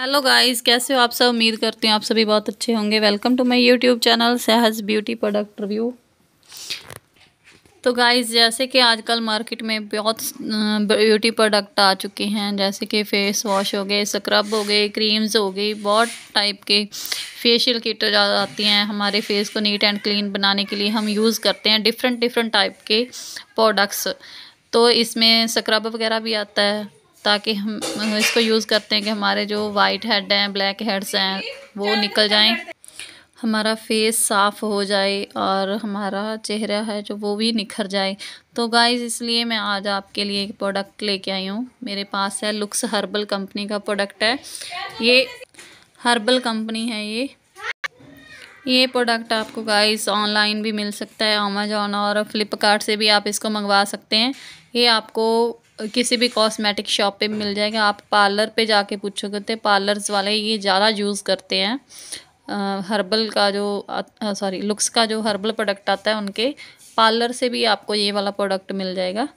hello guys कैसे हो आप सब उम्मीद करती हूँ आप सभी बहुत अच्छे होंगे welcome to my YouTube channel Sahaj beauty product review तो गाइस जैसे कि आजकल मार्केट में बहुत ब्यूटी प्रोडक्ट आ चुके हैं जैसे कि फेस वॉश हो गए स्क्रब हो गए क्रीम्स हो गई बहुत टाइप के फेशियल किट आती हैं हमारे फेस को नीट एंड क्लीन बनाने के लिए हम यूज़ करते हैं डिफरेंट डिफरेंट टाइप के प्रोडक्ट्स तो इसमें स्क्रब वगैरह भी आता है ताकि हम इसको यूज़ करते हैं कि हमारे जो वाइट हेड हैं ब्लैक हेड्स हैं वो निकल जाएं हमारा फेस साफ़ हो जाए और हमारा चेहरा है जो वो भी निखर जाए तो गाइज़ इसलिए मैं आज आपके लिए एक प्रोडक्ट लेके आई हूँ मेरे पास है लुक्स हर्बल कंपनी का प्रोडक्ट है ये हर्बल कंपनी है ये ये प्रोडक्ट आपको गाइस ऑनलाइन भी मिल सकता है अमेजोन और फ्लिपकार्ट से भी आप इसको मंगवा सकते हैं ये आपको किसी भी कॉस्मेटिक शॉप पे मिल जाएगा आप पार्लर पे जाके पूछोगे तो पार्लर्स वाले ये ज़्यादा यूज़ करते हैं आ, हर्बल का जो सॉरी लुक्स का जो हर्बल प्रोडक्ट आता है उनके पार्लर से भी आपको ये वाला प्रोडक्ट मिल जाएगा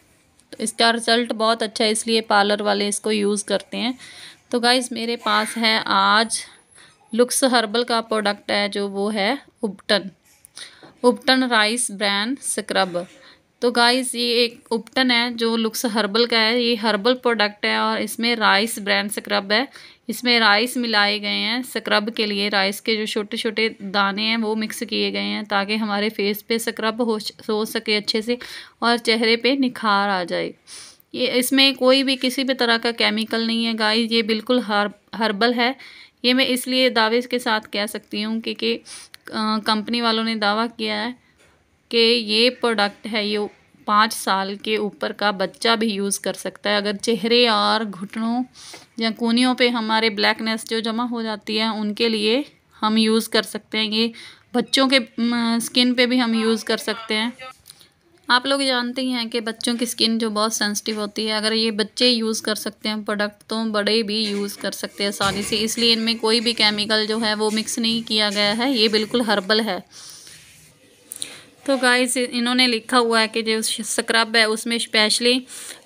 तो इसका रिज़ल्ट बहुत अच्छा है इसलिए पार्लर वाले इसको यूज़ करते हैं तो गाइज़ मेरे पास है आज लुक्स हर्बल का प्रोडक्ट है जो वो है उबटन उबटन राइस ब्रैंड स्क्रब तो गाइस ये एक उपटन है जो लुक्स हर्बल का है ये हर्बल प्रोडक्ट है और इसमें राइस ब्रांड स्क्रब है इसमें राइस मिलाए गए हैं स्क्रब के लिए राइस के जो छोटे छोटे दाने हैं वो मिक्स किए गए हैं ताकि हमारे फेस पे स्क्रब हो हो सके अच्छे से और चेहरे पे निखार आ जाए ये इसमें कोई भी किसी भी तरह का केमिकल नहीं है गाय ये बिल्कुल हर हर्बल है ये मैं इसलिए दावे के साथ कह सकती हूँ क्योंकि कि कंपनी वालों ने दावा किया है कि ये प्रोडक्ट है ये पाँच साल के ऊपर का बच्चा भी यूज़ कर सकता है अगर चेहरे और घुटनों या कोनियों पे हमारे ब्लैकनेस जो जमा हो जाती है उनके लिए हम यूज़ कर सकते हैं ये बच्चों के स्किन पे भी हम यूज़ कर सकते हैं आप लोग जानते ही हैं कि बच्चों की स्किन जो बहुत सेंसिटिव होती है अगर ये बच्चे यूज़ कर सकते हैं प्रोडक्ट तो बड़े भी यूज़ कर सकते हैं आसानी से इसलिए इनमें कोई भी केमिकल जो है वो मिक्स नहीं किया गया है ये बिल्कुल हर्बल है तो गाइस इन्होंने लिखा हुआ है कि जो स्क्रब है उसमें स्पेशली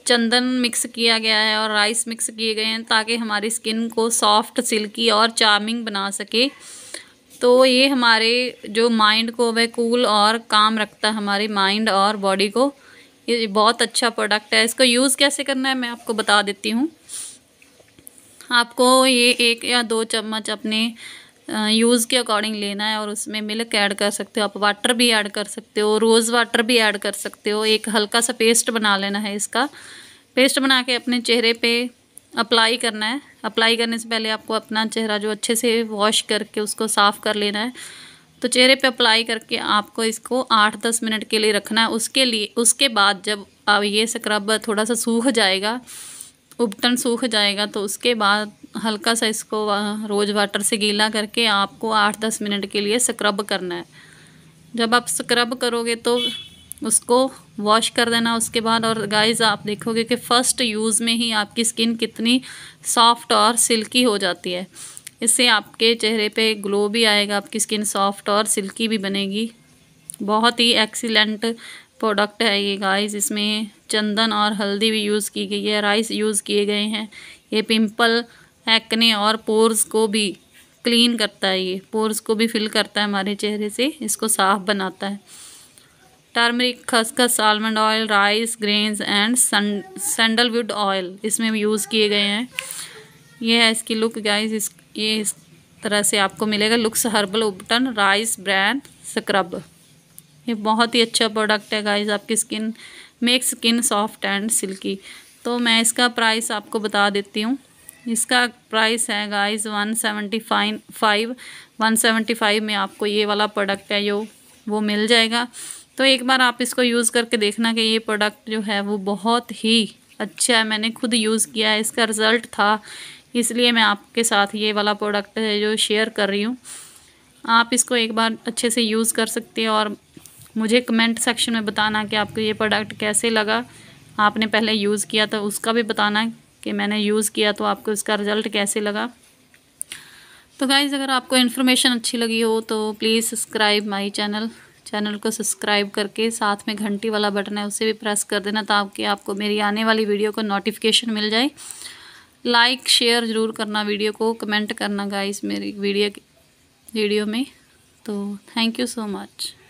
चंदन मिक्स किया गया है और राइस मिक्स किए गए हैं ताकि हमारी स्किन को सॉफ्ट सिल्की और चार्मिंग बना सके तो ये हमारे जो माइंड को वह कूल और काम रखता है हमारे माइंड और बॉडी को ये बहुत अच्छा प्रोडक्ट है इसको यूज़ कैसे करना है मैं आपको बता देती हूँ आपको ये एक या दो चम्मच अपने यूज़ के अकॉर्डिंग लेना है और उसमें मिल्क ऐड कर सकते हो आप वाटर भी ऐड कर सकते हो रोज़ वाटर भी ऐड कर सकते हो एक हल्का सा पेस्ट बना लेना है इसका पेस्ट बना के अपने चेहरे पे अप्लाई करना है अप्लाई करने से पहले आपको अपना चेहरा जो अच्छे से वॉश करके उसको साफ़ कर लेना है तो चेहरे पे अप्लाई करके आपको इसको आठ दस मिनट के लिए रखना है उसके लिए उसके बाद जब ये स्क्रब थोड़ा सा सूख जाएगा उबटन सूख जाएगा तो उसके बाद हल्का सा इसको रोज़ वाटर से गीला करके आपको आठ दस मिनट के लिए स्क्रब करना है जब आप स्क्रब करोगे तो उसको वॉश कर देना उसके बाद और गाइस आप देखोगे कि फ़र्स्ट यूज़ में ही आपकी स्किन कितनी सॉफ्ट और सिल्की हो जाती है इससे आपके चेहरे पे ग्लो भी आएगा आपकी स्किन सॉफ्ट और सिल्की भी बनेगी बहुत ही एक्सीलेंट प्रोडक्ट है ये गाइस इसमें चंदन और हल्दी भी यूज़ की गई है राइस यूज़ किए गए हैं ये पिंपल एक्ने और पोर्स को भी क्लीन करता है ये पोर्स को भी फिल करता है हमारे चेहरे से इसको साफ बनाता है टर्मरिक खसखस almond oil rice grains and sandalwood oil इसमें भी यूज़ किए गए हैं ये है इसकी लुक गाइस इस ये इस तरह से आपको मिलेगा लुक्स हर्बल उपटन राइस ब्रैंड स्क्रब ये बहुत ही अच्छा प्रोडक्ट है गाइस आपकी skin make skin soft and silky तो मैं इसका प्राइस आपको बता देती हूँ इसका प्राइस है guys one seventy fine five one seventy five में आपको ये वाला प्रोडक्ट है जो वो मिल जाएगा तो एक बार आप इसको यूज़ करके देखना कि ये प्रोडक्ट जो है वो बहुत ही अच्छा है मैंने खुद यूज़ किया है इसका रिज़ल्ट था इसलिए मैं आपके साथ ये वाला प्रोडक्ट है जो शेयर कर रही हूँ आप इसको एक बार अच्छे से यूज़ कर सकते हैं और मुझे कमेंट सेक्शन में बताना कि आपको ये प्रोडक्ट कैसे लगा आपने पहले यूज़ किया था तो उसका भी बताना कि मैंने यूज़ किया तो आपको इसका रिज़ल्ट कैसे लगा तो गाइज़ अगर आपको इन्फॉर्मेशन अच्छी लगी हो तो please subscribe my channel channel को सब्सक्राइब करके साथ में घंटी वाला बटन है उसे भी प्रेस कर देना ताकि आपको मेरी आने वाली वीडियो को नोटिफिकेशन मिल जाए लाइक शेयर ज़रूर करना वीडियो को कमेंट करना गाइस मेरी वीडियो वीडियो में तो थैंक यू सो मच